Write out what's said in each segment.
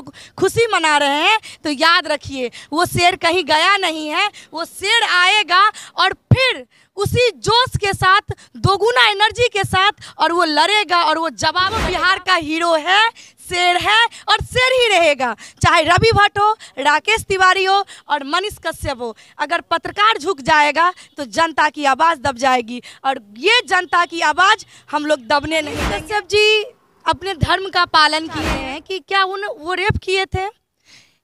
लोग खुशी मना रहे हैं तो याद रखिए वो शेर कहीं गया नहीं है वो शेर आएगा और फिर उसी जोश के साथ दोगुना एनर्जी के साथ और वो लड़ेगा और वो जवाब बिहार का हीरो है शेर है और शेर ही रहेगा चाहे रवि भट्ट हो राकेश तिवारी हो और मनीष कश्यप हो अगर पत्रकार झुक जाएगा तो जनता की आवाज़ दब जाएगी और ये जनता की आवाज़ हम लोग दबने नहीं कश्यप जी अपने धर्म का पालन हाँ। किए हैं कि क्या उन वो रेप किए थे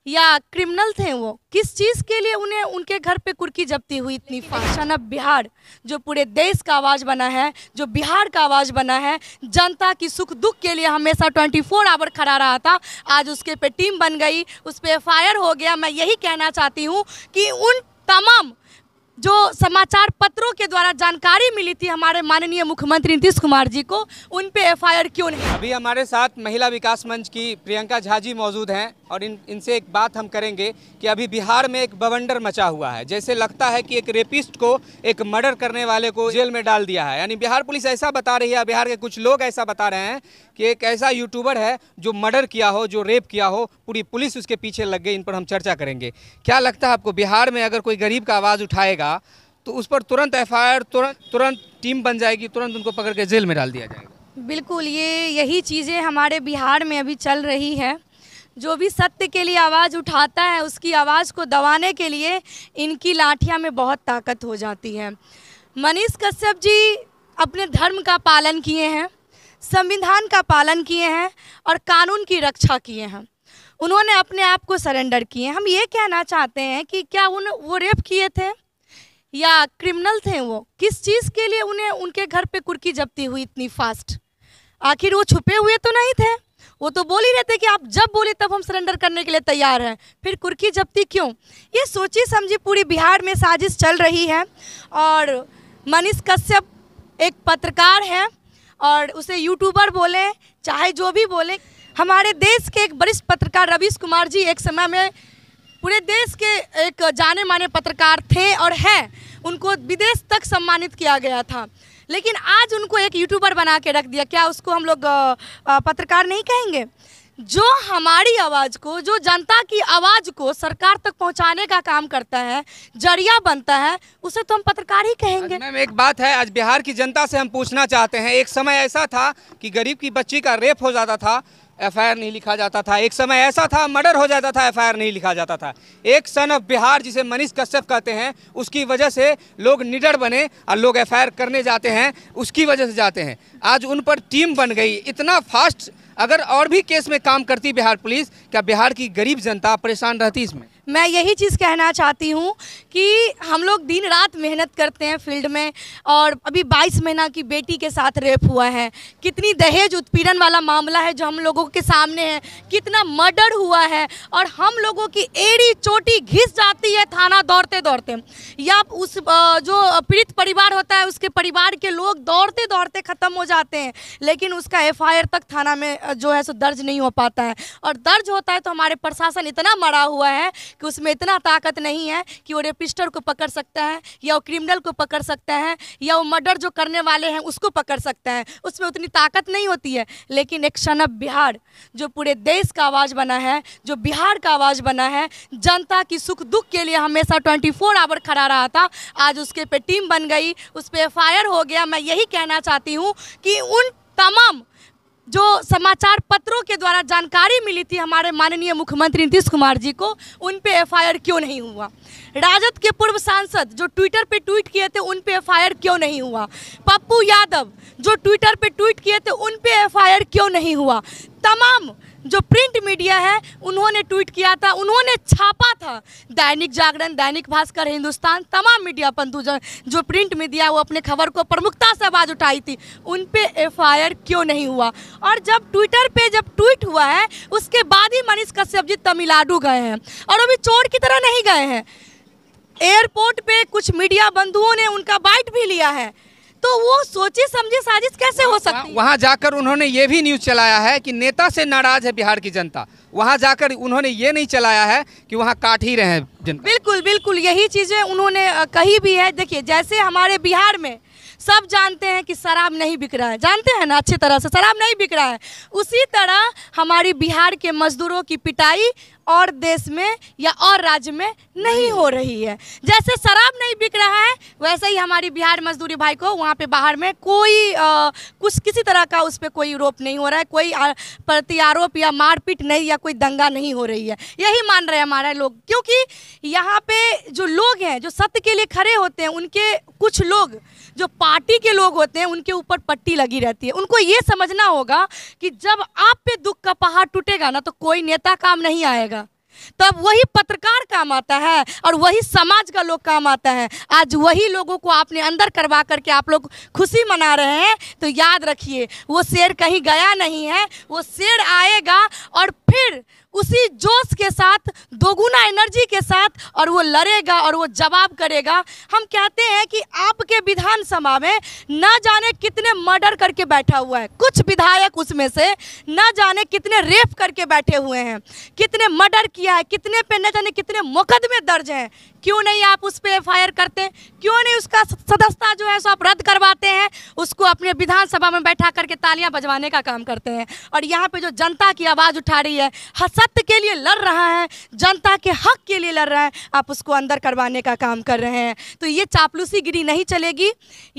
या क्रिमिनल थे वो किस चीज़ के लिए उन्हें उनके घर पे कुर्की जबती हुई इतनी फंक्शन अब बिहार जो पूरे देश का आवाज़ बना है जो बिहार का आवाज़ बना है जनता की सुख दुख के लिए हमेशा 24 आवर खड़ा रहा था आज उसके पे टीम बन गई उस पर एफ हो गया मैं यही कहना चाहती हूँ कि उन तमाम जो समाचार पत्रों के द्वारा जानकारी मिली थी हमारे माननीय मुख्यमंत्री नीतीश कुमार जी को उन पे एफआईआर क्यों नहीं अभी हमारे साथ महिला विकास मंच की प्रियंका झा जी मौजूद हैं और इन इनसे एक बात हम करेंगे कि अभी बिहार में एक बवंडर मचा हुआ है जैसे लगता है कि एक रेपिस्ट को एक मर्डर करने वाले को जेल में डाल दिया है यानी बिहार पुलिस ऐसा बता रही है बिहार के कुछ लोग ऐसा बता रहे हैं कि एक ऐसा यूट्यूबर है जो मर्डर किया हो जो रेप किया हो पूरी पुलिस उसके पीछे लग गई इन पर हम चर्चा करेंगे क्या लगता है आपको बिहार में अगर कोई गरीब का आवाज़ उठाएगा तो उस पर तुरंत एफ तुरंत तुरंत टीम बन जाएगी तुरंत उनको पकड़ के जेल में डाल दिया जाएगा बिल्कुल ये यही चीज़ें हमारे बिहार में अभी चल रही है जो भी सत्य के लिए आवाज़ उठाता है उसकी आवाज़ को दबाने के लिए इनकी लाठियाँ में बहुत ताकत हो जाती है मनीष कश्यप जी अपने धर्म का पालन किए हैं संविधान का पालन किए हैं और कानून की रक्षा किए हैं उन्होंने अपने आप को सरेंडर किए हम ये कहना चाहते हैं कि क्या उन वो रेप किए थे या क्रिमिनल थे वो किस चीज़ के लिए उन्हें उनके घर पे कुर्की जब्ती हुई इतनी फास्ट आखिर वो छुपे हुए तो नहीं थे वो तो बोल ही रहे थे कि आप जब बोले तब हम सरेंडर करने के लिए तैयार हैं फिर कुर्की जब्ती क्यों ये सोची समझी पूरी बिहार में साजिश चल रही है और मनीष कश्यप एक पत्रकार हैं और उसे यूट्यूबर बोलें चाहे जो भी बोलें हमारे देश के एक वरिष्ठ पत्रकार रवीश कुमार जी एक समय में पूरे देश के एक जाने माने पत्रकार थे और हैं उनको विदेश तक सम्मानित किया गया था लेकिन आज उनको एक यूट्यूबर बना के रख दिया क्या उसको हम लोग पत्रकार नहीं कहेंगे जो हमारी आवाज़ को जो जनता की आवाज़ को सरकार तक पहुंचाने का काम करता है जरिया बनता है उसे तो हम पत्रकार ही कहेंगे मैम एक बात है आज बिहार की जनता से हम पूछना चाहते हैं एक समय ऐसा था कि गरीब की बच्ची का रेप हो जाता था एफ नहीं लिखा जाता था एक समय ऐसा था मर्डर हो जाता था एफ नहीं लिखा जाता था एक सन ऑफ बिहार जिसे मनीष कश्यप कहते हैं उसकी वजह से लोग निडर बने और लोग एफ करने जाते हैं उसकी वजह से जाते हैं आज उन पर टीम बन गई इतना फास्ट अगर और भी केस में काम करती बिहार पुलिस क्या बिहार की गरीब जनता परेशान रहती इसमें मैं यही चीज़ कहना चाहती हूँ कि हम लोग दिन रात मेहनत करते हैं फील्ड में और अभी 22 महीना की बेटी के साथ रेप हुआ है कितनी दहेज उत्पीड़न वाला मामला है जो हम लोगों के सामने है कितना मर्डर हुआ है और हम लोगों की एड़ी चोटी घिस जाती है थाना दौड़ते दौड़ते या उस जो पीड़ित परिवार होता है उसके परिवार के लोग दौड़ते दौड़ते ख़त्म हो जाते हैं लेकिन उसका एफ तक थाना में जो है सो दर्ज नहीं हो पाता है और दर्ज होता है तो हमारे प्रशासन इतना मरा हुआ है कि उसमें इतना ताकत नहीं है कि वो रेपिस्टर को पकड़ सकते हैं या वो क्रिमिनल को पकड़ सकते हैं या वो मर्डर जो करने वाले हैं उसको पकड़ सकते हैं उसमें उतनी ताकत नहीं होती है लेकिन एक शनब बिहार जो पूरे देश का आवाज़ बना है जो बिहार का आवाज़ बना है जनता की सुख दुख के लिए हमेशा ट्वेंटी फोर आवर खड़ा रहा था आज उसके पे टीम बन गई उस पर एफ हो गया मैं यही कहना चाहती हूँ कि उन तमाम जो समाचार पत्रों के द्वारा जानकारी मिली थी हमारे माननीय मुख्यमंत्री नीतीश कुमार जी को उन पे एफआईआर क्यों नहीं हुआ राजद के पूर्व सांसद जो ट्विटर पे ट्वीट किए थे उन पे एफआईआर क्यों नहीं हुआ पप्पू यादव जो ट्विटर पे ट्वीट किए थे उन पे एफआईआर क्यों नहीं हुआ तमाम जो प्रिंट मीडिया है उन्होंने ट्वीट किया था उन्होंने छापा था दैनिक जागरण दैनिक भास्कर हिंदुस्तान तमाम मीडिया पंथु जो प्रिंट मीडिया वो अपने खबर को प्रमुखता से आवाज़ उठाई थी उन पर एफ क्यों नहीं हुआ और जब ट्विटर पर जब ट्वीट हुआ है उसके बाद ही मनीष कश्यप जी तमिलनाडु गए हैं और अभी चोर की तरह नहीं गए हैं एयरपोर्ट पे कुछ मीडिया बंधुओं ने उनका बाइट भी लिया है तो वो सोची समझे साजिश कैसे हो सकती वहाँ जाकर उन्होंने ये भी न्यूज़ चलाया है कि नेता से नाराज है बिहार की जनता वहाँ जाकर उन्होंने ये नहीं चलाया है कि वहाँ काट ही रहे हैं जनता बिल्कुल बिल्कुल यही चीज़ें उन्होंने कही भी है देखिए जैसे हमारे बिहार में सब जानते हैं कि शराब नहीं बिक रहा है जानते हैं ना अच्छी तरह से शराब नहीं बिक रहा है उसी तरह हमारी बिहार के मजदूरों की पिटाई और देश में या और राज्य में नहीं हो रही है जैसे शराब नहीं बिक रहा है वैसे ही हमारी बिहार मजदूरी भाई को वहाँ पे बाहर में कोई आ, कुछ किसी तरह का उस पर कोई रोप नहीं हो रहा है कोई प्रति आरोप या मारपीट नहीं या कोई दंगा नहीं हो रही है यही मान रहे हैं हमारे लोग क्योंकि यहाँ पे जो लोग हैं जो सत्य के लिए खड़े होते हैं उनके कुछ लोग जो पार्टी के लोग होते हैं उनके ऊपर पट्टी लगी रहती है उनको ये समझना होगा कि जब आप पे दुख का पहाड़ टूटेगा ना तो कोई नेता काम नहीं आएगा तब वही पत्रकार काम आता है और वही समाज का लोग काम आता है आज वही लोगों को आपने अंदर करवा करके आप लोग खुशी मना रहे हैं तो याद रखिए वो शेर कहीं गया नहीं है वो शेर आएगा और फिर उसी जोश के साथ दोगुना एनर्जी के साथ और वो लड़ेगा और वो जवाब करेगा हम कहते हैं कि आपके विधानसभा में ना जाने कितने मर्डर करके बैठा हुआ है कुछ विधायक उसमें से ना जाने कितने रेप करके बैठे हुए हैं कितने मर्डर किया है कितने पे न जाने कितने मुकदमे दर्ज हैं क्यों नहीं आप उस पर एफ करते क्यों नहीं उसका सदस्यता जो है सो आप रद्द करवाते हैं उसको अपने विधानसभा में बैठा करके तालियां बजवाने का काम करते हैं और यहाँ पे जो जनता की आवाज़ उठा रही है सत्य के लिए लड़ रहा है जनता के हक के लिए लड़ रहा है आप उसको अंदर करवाने का काम कर रहे हैं तो ये चापलूसी गिरी नहीं चलेगी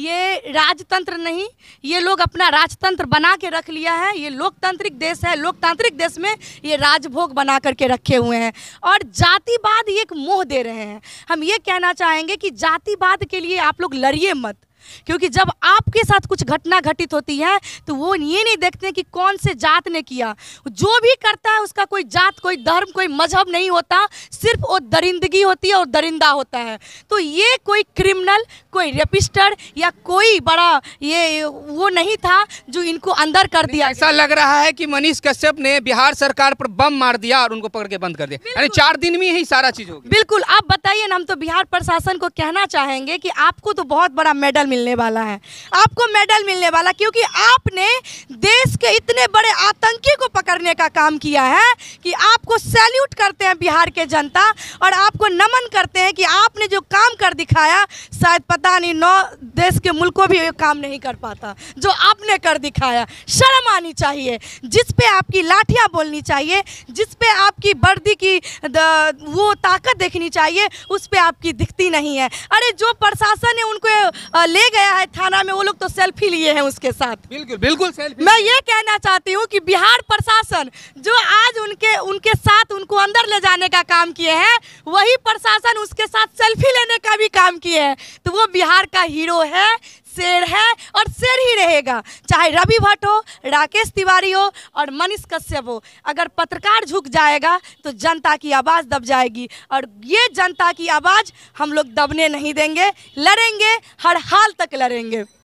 ये राजतंत्र नहीं ये लोग अपना राजतंत्र बना के रख लिया है ये लोकतांत्रिक देश है लोकतांत्रिक देश में ये राजभोग बना करके रखे हुए हैं और जातिवाद ये एक मोह दे रहे हैं हम ये कहना चाहेंगे कि जातिवाद के लिए आप लोग लड़िए मत क्योंकि जब आपके साथ कुछ घटना घटित होती है तो वो ये नहीं देखते कि कौन से जात ने किया जो भी करता है उसका कोई जात कोई धर्म कोई मजहब नहीं होता सिर्फ वो दरिंदगी होती है और दरिंदा होता है तो ये कोई क्रिमिनल कोई रेपिस्टर या कोई बड़ा ये वो नहीं था जो इनको अंदर कर दिया ऐसा लग रहा है कि मनीष कश्यप ने बिहार सरकार पर बम मार दिया और उनको पकड़ के बंद कर दिया चार दिन में ही सारा चीज हो बिल्कुल आप बताइए ना हम तो बिहार प्रशासन को कहना चाहेंगे कि आपको तो बहुत बड़ा मेडल मिलने वाला है आपको मेडल मिलने वाला क्योंकि आपने देश के इतने बड़े आतंकी को पकड़ने का काम किया है कि आपको सैल्यूट करते हैं बिहार के जनता और आपको नमन करते हैं कि आपने जो काम कर दिखाया शायद पता नहीं नौ देश के मुल्कों भी काम नहीं कर पाता जो आपने कर दिखाया शर्म आनी चाहिए जिस पे आपकी लाठियाँ बोलनी चाहिए जिस पे आपकी वर्दी की वो ताकत देखनी चाहिए उस पर आपकी दिखती नहीं है अरे जो प्रशासन है उनको ले गया है थाना में वो लोग तो सेल्फी लिए हैं उसके साथ बिल्कुल बिल्कुल सेल्फी मैं ये कहना चाहती हूँ कि बिहार प्रशासन जो आज उनके उनके साथ उनको अंदर ले जाने का काम किए हैं वही प्रशासन उसके साथ सेल्फी लेने का भी काम किए हैं तो वो बिहार का हीरो है शेर है और शेर ही रहेगा चाहे रवि भट्ट हो राकेश तिवारी हो और मनीष कश्यप हो अगर पत्रकार झुक जाएगा तो जनता की आवाज़ दब जाएगी और ये जनता की आवाज़ हम लोग दबने नहीं देंगे लड़ेंगे हर हाल तक लड़ेंगे